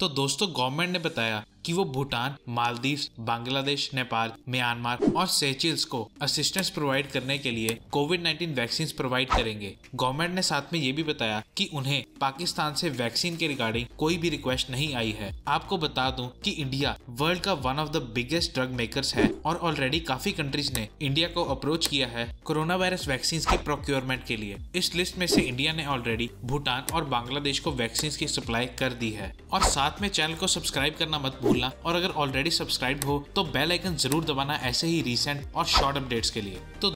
तो दोस्तों गवर्नमेंट ने बताया कि वो भूटान मालदीव बांग्लादेश नेपाल म्यांमार और सेचिल्स को असिस्टेंस प्रोवाइड करने के लिए कोविड 19 वैक्सीन प्रोवाइड करेंगे गवर्नमेंट ने साथ में ये भी बताया कि उन्हें पाकिस्तान से वैक्सीन के रिगार्डिंग कोई भी रिक्वेस्ट नहीं आई है आपको बता दूं कि इंडिया वर्ल्ड का one of the biggest drug makers है और ऑलरेडी काफी कंट्रीज ने इंडिया को अप्रोच किया है कोरोना वायरस वैक्सीन की प्रोक्योरमेंट के लिए इस लिस्ट में से इंडिया ने ऑलरेडी भूटान और बांग्लादेश को वैक्सीन की सप्लाई कर दी है और साथ में चैनल को सब्सक्राइब करना मत भूल भूलना और अगर ऑलरेडी सब्सक्राइब हो तो बेल आइकन जरूर दबाना ऐसे ही रिसेंट और शॉर्ट अपडेट्स के लिए तो